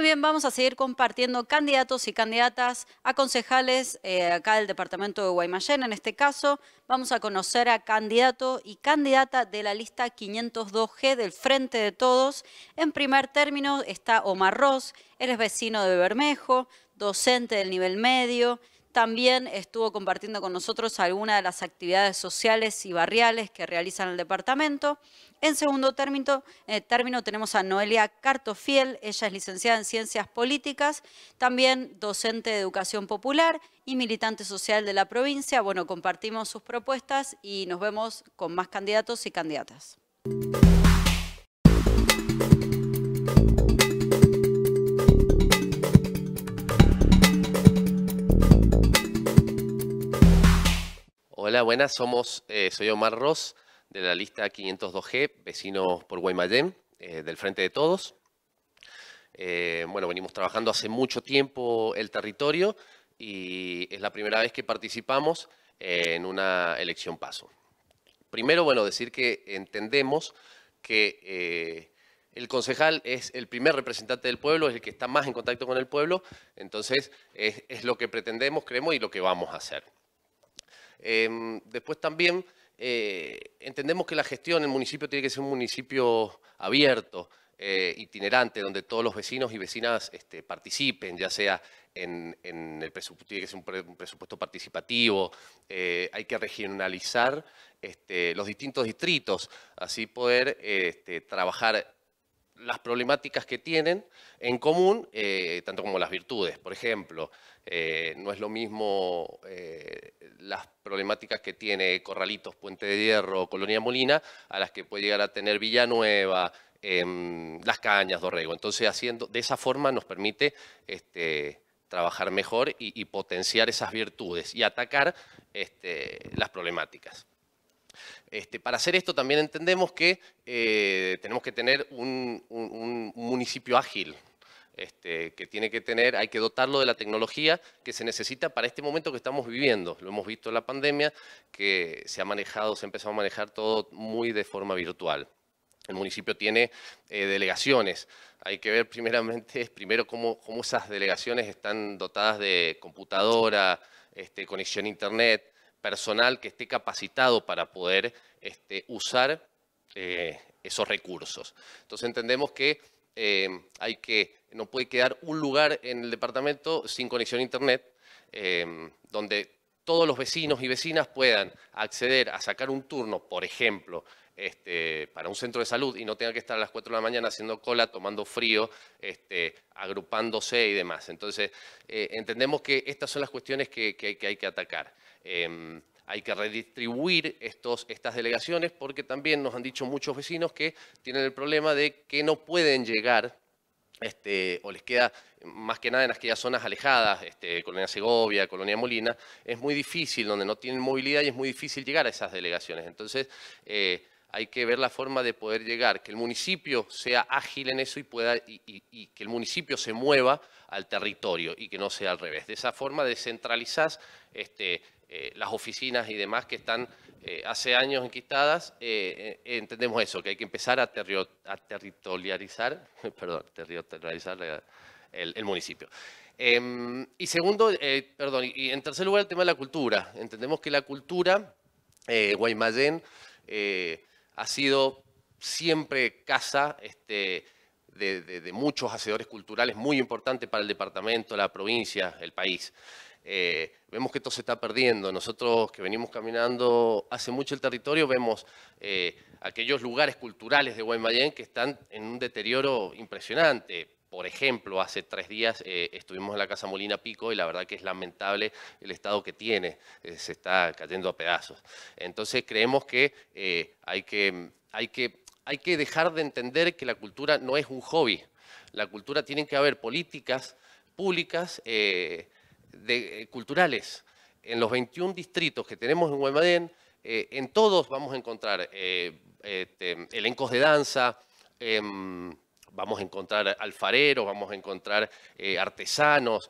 bien, vamos a seguir compartiendo candidatos y candidatas a concejales eh, acá del departamento de Guaymallén. En este caso, vamos a conocer a candidato y candidata de la lista 502G del Frente de Todos. En primer término está Omar Ross, él vecino de Bermejo, docente del nivel medio, también estuvo compartiendo con nosotros algunas de las actividades sociales y barriales que realizan el departamento. En segundo término, eh, término tenemos a Noelia Cartofiel, ella es licenciada en Ciencias Políticas, también docente de Educación Popular y militante social de la provincia. Bueno, compartimos sus propuestas y nos vemos con más candidatos y candidatas. Hola, buenas. Somos, eh, soy Omar Ross, de la lista 502G, vecinos por Guaymallén, eh, del Frente de Todos. Eh, bueno, venimos trabajando hace mucho tiempo el territorio y es la primera vez que participamos en una elección paso. Primero, bueno, decir que entendemos que el concejal es el primer representante del pueblo, es el que está más en contacto con el pueblo, entonces es lo que pretendemos, creemos y lo que vamos a hacer. Em, después también eh, entendemos que la gestión en el municipio tiene que ser un municipio abierto, eh, itinerante, donde todos los vecinos y vecinas este, participen, ya sea en, el presupuesto, tiene que ser un, presupuesto participativo, eh, hay que regionalizar este, los distintos distritos, así poder este, trabajar las problemáticas que tienen en común, tanto como las virtudes. Por ejemplo, no es lo mismo las problemáticas que tiene Corralitos, Puente de Hierro, Colonia Molina, a las que puede llegar a tener Villanueva, em, Las Cañas, Dorrego. Entonces, haciendo, de esa forma nos permite este, trabajar mejor y, potenciar esas virtudes y atacar este, las problemáticas. Este, para hacer esto también entendemos que eh, tenemos que tener un municipio ágil, este, que tiene que tener, hay que dotarlo de la tecnología que se necesita para este momento que estamos viviendo. Lo hemos visto en la pandemia, que se ha manejado, se ha empezado a manejar todo muy de forma virtual. El municipio tiene eh, delegaciones. Hay que ver primeramente, primero cómo, cómo esas delegaciones están dotadas de computadora, este, conexión a internet, personal que esté capacitado para poder este, usar eh, esos recursos. Entonces entendemos que eh, hay que, no puede quedar un lugar en el departamento sin conexión a Internet, eh, donde todos los vecinos y vecinas puedan acceder a sacar un turno, por ejemplo, este, para un centro de salud y no tengan que estar a las 4 de la mañana haciendo cola, tomando frío, este, agrupándose y demás. Entonces, eh, entendemos que estas son las cuestiones que, hay que atacar. Em, hay que redistribuir estos, estas delegaciones porque también nos han dicho muchos vecinos que tienen el problema de que no pueden llegar este, o les queda más que nada en aquellas zonas alejadas, este, Colonia Segovia, Colonia Molina, es muy difícil, donde no tienen movilidad y es muy difícil llegar a esas delegaciones. Entonces, eh, hay que ver la forma de poder llegar, que el municipio sea ágil en eso y, pueda, y, que el municipio se mueva al territorio y que no sea al revés. De esa forma descentralizás este, eh, las oficinas y demás que están eh, hace años enquistadas, eh, entendemos eso, que hay que empezar a, a territorializar, perdón, territorializar el, municipio. Em, y segundo, perdón, y en tercer lugar el tema de la cultura. Entendemos que la cultura, Guaymallén, ha sido siempre casa este, de, de muchos hacedores culturales muy importantes para el departamento, la provincia, el país. Eh, vemos que esto se está perdiendo. Nosotros que venimos caminando hace mucho el territorio, vemos eh, aquellos lugares culturales de Guaymallén que están en un deterioro impresionante. Por ejemplo, hace tres días eh, estuvimos en la Casa Molina Pico y la verdad que es lamentable el estado que tiene, se está cayendo a pedazos. Entonces creemos que, hay que, hay que hay que dejar de entender que la cultura no es un hobby. La cultura tiene que haber políticas públicas eh, culturales. En los 21 distritos que tenemos en Guaymadén, eh, en todos vamos a encontrar eh, este, elencos de danza, em, vamos a encontrar alfareros, vamos a encontrar artesanos,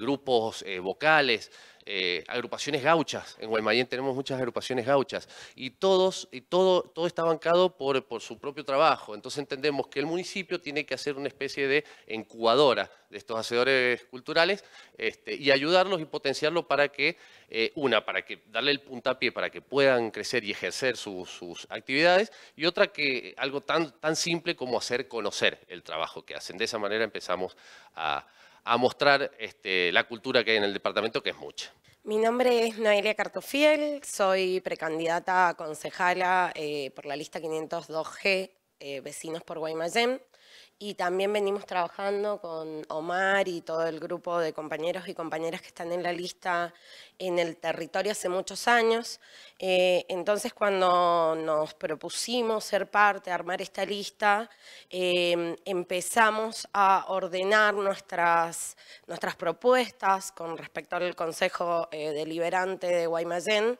grupos vocales. Eh, agrupaciones gauchas. En Guaymallén tenemos muchas agrupaciones gauchas y todos y todo todo está bancado por, por su propio trabajo. Entonces entendemos que el municipio tiene que hacer una especie de incubadora de estos hacedores culturales este, y ayudarlos y potenciarlos para que eh, una para que darle el puntapié para que puedan crecer y ejercer sus actividades y otra que algo tan tan simple como hacer conocer el trabajo que hacen. De esa manera empezamos a a mostrar este, la cultura que hay en el departamento, que es mucha. Mi nombre es Noelia Cartofiel, soy precandidata a concejala eh, por la lista 502G eh, vecinos por Guaymallén. Y también venimos trabajando con Omar y todo el grupo de compañeros y compañeras que están en la lista en el territorio hace muchos años. Eh, entonces, cuando nos propusimos ser parte, armar esta lista, em, empezamos a ordenar nuestras, nuestras propuestas con respecto al Consejo eh, Deliberante de Guaymallén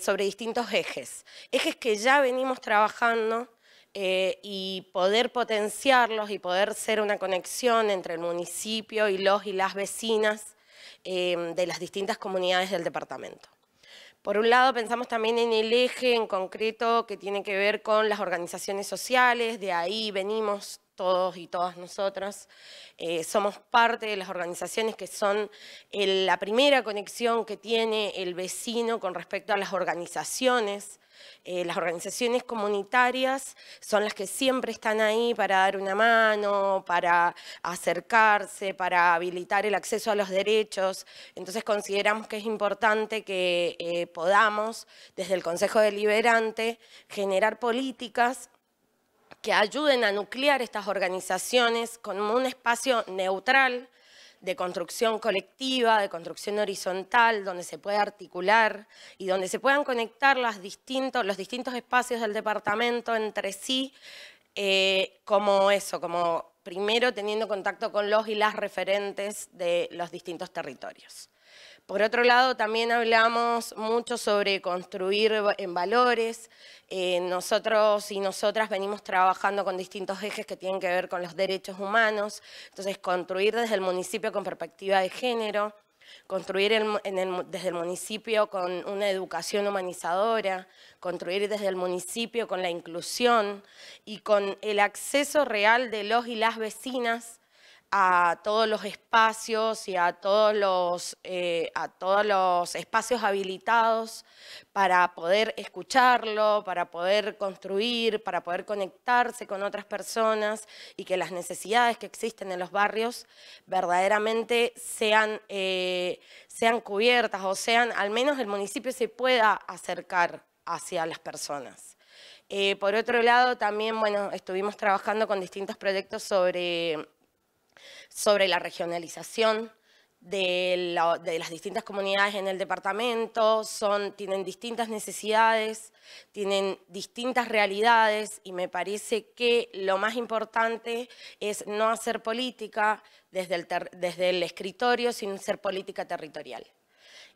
sobre distintos ejes. Ejes que ya venimos trabajando eh, y poder potenciarlos y poder ser una conexión entre el municipio y los y las vecinas eh, de las distintas comunidades del departamento. Por un lado, pensamos también en el eje en concreto que tiene que ver con las organizaciones sociales, de ahí venimos todos y todas nosotras. Eh, somos parte de las organizaciones que son la primera conexión que tiene el vecino con respecto a las organizaciones eh, las organizaciones comunitarias son las que siempre están ahí para dar una mano, para acercarse, para habilitar el acceso a los derechos. Entonces consideramos que es importante que eh, podamos, desde el Consejo Deliberante, generar políticas que ayuden a nuclear estas organizaciones con un espacio neutral, de construcción colectiva, de construcción horizontal, donde se puede articular y donde se puedan conectar las distintos, los distintos espacios del departamento entre sí, eh, como eso, como primero teniendo contacto con los y las referentes de los distintos territorios. Por otro lado, también hablamos mucho sobre construir en valores. Eh, nosotros y nosotras venimos trabajando con distintos ejes que tienen que ver con los derechos humanos. Entonces, construir desde el municipio con perspectiva de género construir desde el municipio con una educación humanizadora, construir desde el municipio con la inclusión y con el acceso real de los y las vecinas a todos los espacios y a todos los, eh, a todos los espacios habilitados para poder escucharlo, para poder construir, para poder conectarse con otras personas y que las necesidades que existen en los barrios verdaderamente sean, eh, sean cubiertas o sean, al menos el municipio se pueda acercar hacia las personas. Eh, por otro lado, también bueno, estuvimos trabajando con distintos proyectos sobre sobre la regionalización de, las distintas comunidades en el departamento, tienen distintas necesidades, tienen distintas realidades y me parece que lo más importante es no hacer política desde el, escritorio, sino ser política territorial.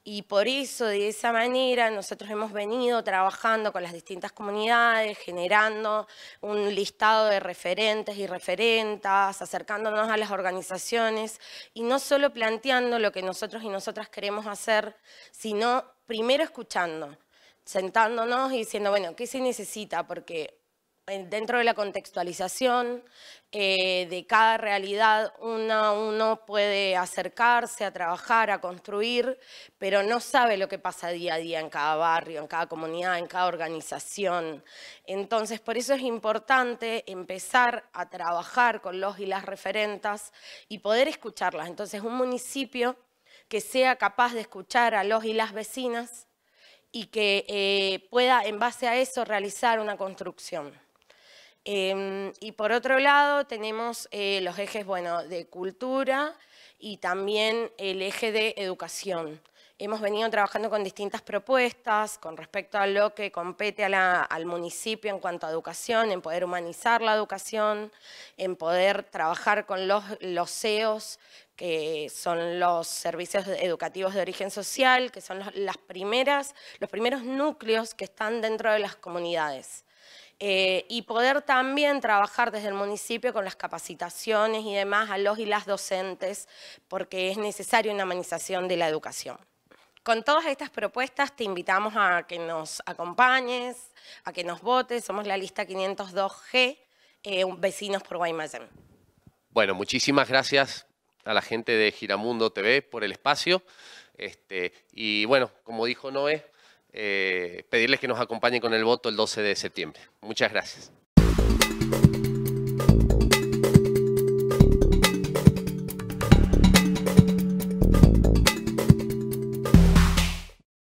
Y por eso, de esa manera, nosotros hemos venido trabajando con las distintas comunidades, generando un listado de referentes y referentas, acercándonos a las organizaciones y no solo planteando lo que nosotros y nosotras queremos hacer, sino primero escuchando, sentándonos y diciendo, bueno, ¿qué se necesita? Porque dentro de la contextualización eh, de cada realidad uno puede acercarse a trabajar, a construir, pero no sabe lo que pasa día a día en cada barrio, en cada comunidad, en cada organización. Entonces, por eso es importante empezar a trabajar con los y las referentes y poder escucharlas. Entonces, un municipio que sea capaz de escuchar a los y las vecinas y que eh, pueda en base a eso realizar una construcción. Em, y por otro lado tenemos eh, los ejes bueno, de cultura y también el eje de educación. Hemos venido trabajando con distintas propuestas con respecto a lo que compete al municipio en cuanto a educación, en poder humanizar la educación, en poder trabajar con los, CEOs, e que son los servicios educativos de origen social, que son las primeras, los primeros núcleos que están dentro de las comunidades. Eh, y poder también trabajar desde el municipio con las capacitaciones y demás a los y las docentes, porque es necesaria una humanización de la educación. Con todas estas propuestas te invitamos a que nos acompañes, a que nos votes. Somos la lista 502G, eh, Vecinos por Guaymallén. Bueno, muchísimas gracias a la gente de Giramundo TV por el espacio. Este, y bueno, como dijo Noé, eh, pedirles que nos acompañen con el voto el 12 de septiembre. Muchas gracias.